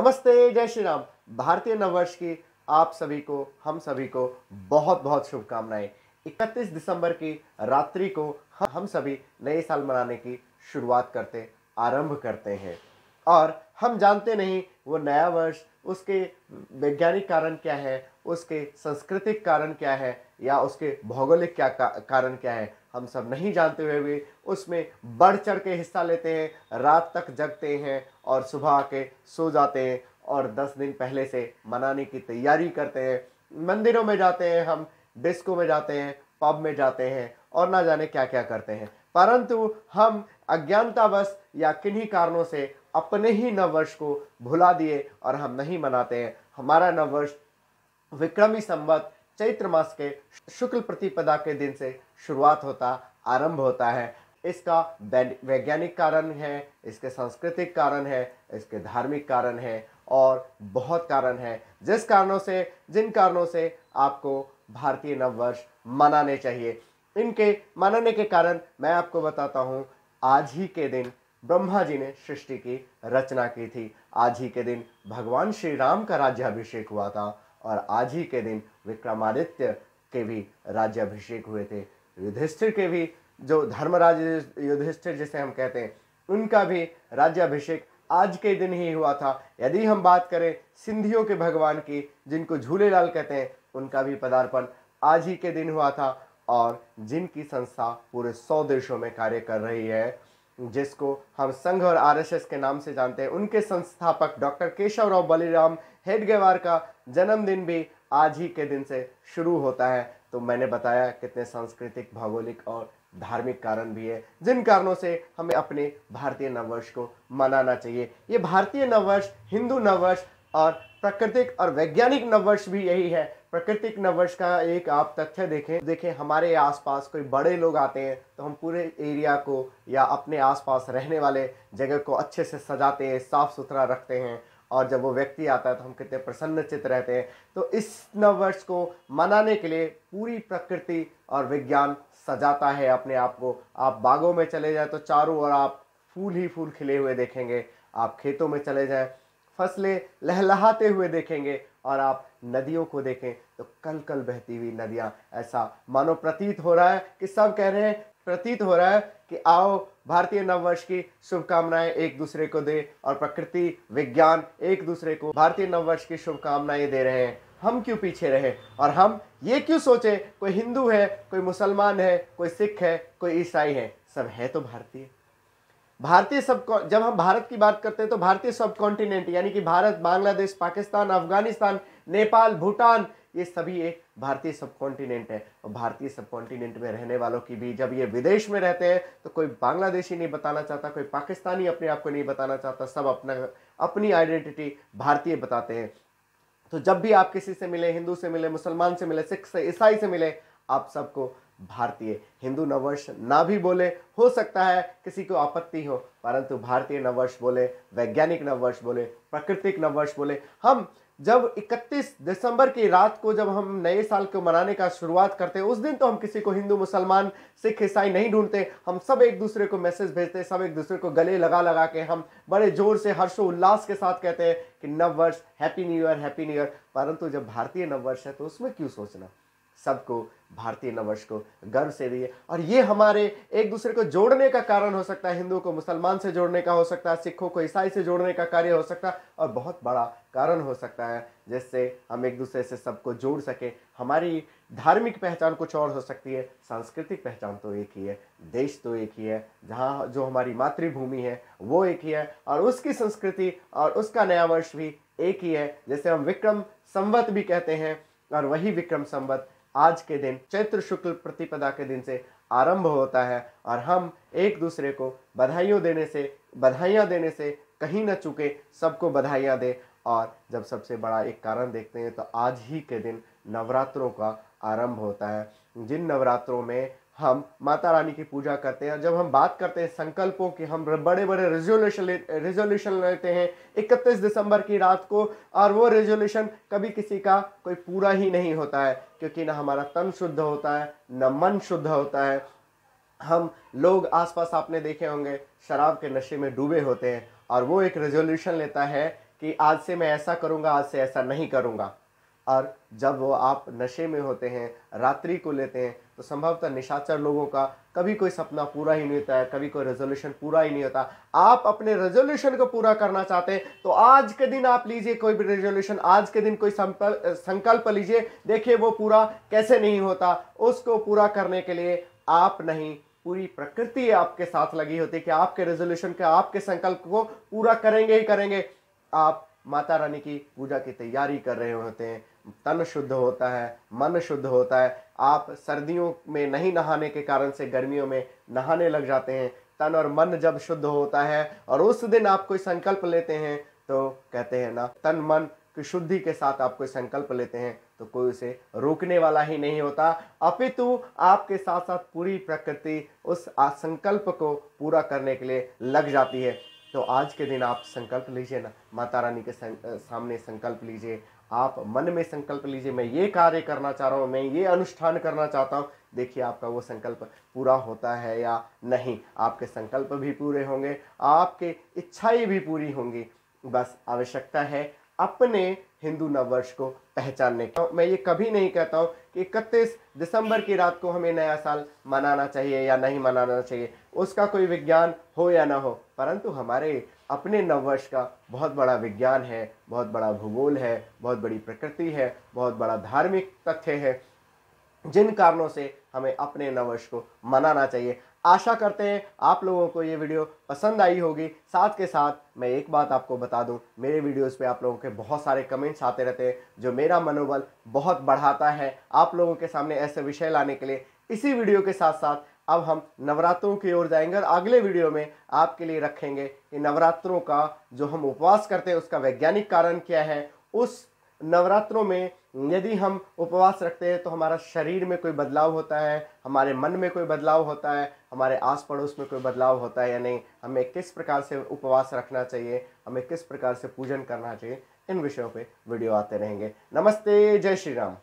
नमस्ते जय श्री राम भारतीय नववर्ष की आप सभी को हम सभी को बहुत बहुत शुभकामनाएं 31 दिसंबर की रात्रि को हम सभी नए साल मनाने की शुरुआत करते आरंभ करते हैं और हम जानते नहीं वो नया वर्ष उसके वैज्ञानिक कारण क्या है उसके सांस्कृतिक कारण क्या है या उसके भौगोलिक क्या कारण क्या है हम सब नहीं जानते हुए भी उसमें बढ़ चढ़ के हिस्सा लेते हैं रात तक जगते हैं और सुबह आके सो जाते हैं और दस दिन पहले से मनाने की तैयारी करते हैं मंदिरों में जाते हैं हम डिस्को में जाते हैं पब में जाते हैं और ना जाने क्या क्या करते हैं परंतु हम अज्ञानतावश या किन्हीं कारणों से अपने ही नववर्ष को भुला दिए और हम नहीं मनाते हैं हमारा नववर्ष विक्रमी संवत चैत्र मास के शुक्ल प्रतिपदा के दिन से शुरुआत होता आरंभ होता है इसका वैज्ञानिक कारण है इसके सांस्कृतिक कारण है इसके धार्मिक कारण है और बहुत कारण है जिस कारणों से जिन कारणों से आपको भारतीय नववर्ष मनाने चाहिए इनके मनाने के कारण मैं आपको बताता हूँ आज ही के दिन ब्रह्मा जी ने सृष्टि की रचना की थी आज ही के दिन भगवान श्री राम का राज्याभिषेक हुआ था और आज ही के दिन विक्रमादित्य के भी राज्याभिषेक हुए थे युधिष्ठिर के भी जो धर्मराज युधिष्ठिर जिसे हम कहते हैं उनका भी राज्याभिषेक आज के दिन ही हुआ था यदि हम बात करें सिंधियों के भगवान की जिनको झूलेलाल कहते हैं उनका भी पदार्पण आज ही के दिन हुआ था और जिनकी संस्था पूरे सौ देशों में कार्य कर रही है जिसको हम संघ और आरएसएस के नाम से जानते हैं उनके संस्थापक डॉक्टर केशव राव बलिराम हेडगेवार का जन्मदिन भी आज ही के दिन से शुरू होता है तो मैंने बताया कितने सांस्कृतिक भौगोलिक और धार्मिक कारण भी है जिन कारणों से हमें अपने भारतीय नववर्ष को मनाना चाहिए ये भारतीय नववर्ष हिंदू नववर्ष और प्राकृतिक और वैज्ञानिक नववर्ष भी यही है प्राकृतिक नववर्ष का एक आप तथ्य देखें देखें हमारे आसपास कोई बड़े लोग आते हैं तो हम पूरे एरिया को या अपने आसपास रहने वाले जगह को अच्छे से सजाते हैं साफ़ सुथरा रखते हैं और जब वो व्यक्ति आता है तो हम कितने प्रसन्न चित्त रहते हैं तो इस नववर्ष को मनाने के लिए पूरी प्रकृति और विज्ञान सजाता है अपने आप को आप बागों में चले जाएं तो चारों ओर आप फूल ही फूल खिले हुए देखेंगे आप खेतों में चले जाएं फसलें लहलहाते हुए देखेंगे और आप नदियों को देखें तो कल कल बहती हुई नदियाँ ऐसा मानो प्रतीत हो रहा है कि सब कह रहे हैं प्रतीत हो रहा है कि आओ भारतीय नववर्ष की शुभकामनाएं एक दूसरे को दे और प्रकृति विज्ञान एक दूसरे को भारतीय नववर्ष की शुभकामनाएं दे रहे हैं हम क्यों पीछे रहे और हम ये क्यों सोचे कोई हिंदू है कोई मुसलमान है कोई सिख है कोई ईसाई है सब है तो भारतीय भारतीय सब जब हम भारत की बात करते हैं तो भारतीय सब कॉन्टिनेंट यानी कि भारत बांग्लादेश पाकिस्तान अफगानिस्तान नेपाल भूटान ये सभी एक भारतीय सब है और भारतीय सब में रहने वालों की भी जब ये विदेश में रहते हैं तो कोई बांग्लादेशी नहीं बताना चाहता कोई पाकिस्तानी अपने आप को नहीं बताना चाहता सब अपना अपनी आइडेंटिटी भारतीय बताते हैं तो जब भी आप किसी से मिले हिंदू से मिले मुसलमान से मिले सिख से ईसाई से मिले आप सबको भारतीय हिंदू नववर्ष ना भी बोले हो सकता है किसी को आपत्ति हो परंतु भारतीय नववर्ष बोले वैज्ञानिक नववर्ष बोले प्राकृतिक नववर्ष बोले हम जब 31 दिसंबर की रात को जब हम नए साल को मनाने का शुरुआत करते हैं उस दिन तो हम किसी को हिंदू मुसलमान सिख ईसाई नहीं ढूंढते हम सब एक दूसरे को मैसेज भेजते सब एक दूसरे को गले लगा लगा के हम बड़े जोर से हर्षो उल्लास के साथ कहते हैं कि नव वर्ष happy new year happy new year परंतु जब भारतीय नववर्ष है तो उसमें क्यों सोचना सबको भारतीय नववर्ष को गर्व से दिए और ये हमारे एक दूसरे को जोड़ने का कारण हो सकता है हिंदू को मुसलमान से जोड़ने का हो सकता है सिखों को ईसाई से जोड़ने का कार्य हो सकता है और बहुत बड़ा कारण हो सकता है जिससे हम एक दूसरे से सबको जोड़ सकें हमारी धार्मिक पहचान कुछ और हो सकती है सांस्कृतिक पहचान तो एक ही है देश तो एक ही है जहाँ जो हमारी मातृभूमि है वो एक ही है और उसकी संस्कृति और उसका नया वर्ष भी एक ही है जैसे हम विक्रम संवत भी कहते हैं और वही विक्रम संवत आज के दिन चैत्र शुक्ल प्रतिपदा के दिन से आरंभ होता है और हम एक दूसरे को बधाइयों देने से बधाइयाँ देने से कहीं ना चुके सबको बधाइयाँ दें और जब सबसे बड़ा एक कारण देखते हैं तो आज ही के दिन नवरात्रों का आरंभ होता है जिन नवरात्रों में हम माता रानी की पूजा करते हैं जब हम बात करते हैं संकल्पों की हम बड़े बड़े रेजोल्यूशन ले रेजोल्यूशन लेते हैं 31 दिसंबर की रात को और वो रेजोल्यूशन कभी किसी का कोई पूरा ही नहीं होता है क्योंकि ना हमारा तन शुद्ध होता है ना मन शुद्ध होता है हम लोग आसपास आपने देखे होंगे शराब के नशे में डूबे होते हैं और वो एक रेजोल्यूशन लेता है कि आज से मैं ऐसा करूँगा आज से ऐसा नहीं करूँगा और जब वो आप नशे में होते हैं रात्रि को लेते हैं तो संभवतः निशाचर लोगों का कभी कोई सपना पूरा ही नहीं होता है कभी कोई रेजोल्यूशन पूरा ही नहीं होता आप अपने रेजोल्यूशन को पूरा करना चाहते हैं तो आज के दिन आप लीजिए कोई भी रेजोल्यूशन आज के दिन कोई संकल्प लीजिए देखिए वो पूरा कैसे नहीं होता उसको पूरा करने के लिए आप नहीं पूरी प्रकृति आपके साथ लगी होती है कि आपके रेजोल्यूशन के आपके संकल्प को पूरा करेंगे ही करेंगे आप माता रानी की पूजा की तैयारी कर रहे होते हैं तन शुद्ध होता है मन शुद्ध होता है आप सर्दियों में नहीं नहाने के कारण से गर्मियों में नहाने लग जाते हैं तन और मन जब शुद्ध होता है और उस दिन आप कोई संकल्प लेते हैं तो कहते हैं ना तन मन की शुद्धि के साथ आप कोई संकल्प लेते हैं तो कोई उसे रोकने वाला ही नहीं होता अपितु आपके साथ साथ पूरी प्रकृति उस संकल्प को पूरा करने के लिए लग जाती है तो आज के दिन आप संकल्प लीजिए ना माता रानी के सामने संकल्प लीजिए आप मन में संकल्प लीजिए मैं ये कार्य करना चाह रहा हूँ मैं ये अनुष्ठान करना चाहता हूँ देखिए आपका वो संकल्प पूरा होता है या नहीं आपके संकल्प भी पूरे होंगे आपके इच्छाएं भी पूरी होंगी बस आवश्यकता है अपने हिंदू नववर्ष को पहचानने का मैं ये कभी नहीं कहता हूँ कि इकतीस दिसंबर की रात को हमें नया साल मनाना चाहिए या नहीं मनाना चाहिए उसका कोई विज्ञान हो या ना हो परंतु हमारे अपने नववर्ष का बहुत बड़ा विज्ञान है बहुत बड़ा भूगोल है बहुत बड़ी प्रकृति है बहुत बड़ा धार्मिक तथ्य है जिन कारणों से हमें अपने नववर्ष को मनाना चाहिए आशा करते हैं आप लोगों को ये वीडियो पसंद आई होगी साथ के साथ मैं एक बात आपको बता दूं मेरे वीडियोस पे आप लोगों के बहुत सारे कमेंट्स आते रहते हैं जो मेरा मनोबल बहुत बढ़ाता है आप लोगों के सामने ऐसे विषय लाने के लिए इसी वीडियो के साथ साथ अब हम नवरात्रों की ओर जाएंगे और अगले वीडियो में आपके लिए रखेंगे कि नवरात्रों का जो हम उपवास करते हैं उसका वैज्ञानिक कारण क्या है उस नवरात्रों में यदि हम उपवास रखते हैं तो हमारा शरीर में कोई बदलाव होता है हमारे मन में कोई बदलाव होता है हमारे आस पड़ोस में कोई बदलाव होता है या नहीं हमें किस प्रकार से उपवास रखना चाहिए हमें किस प्रकार से पूजन करना चाहिए इन विषयों पे वीडियो आते रहेंगे नमस्ते जय श्री राम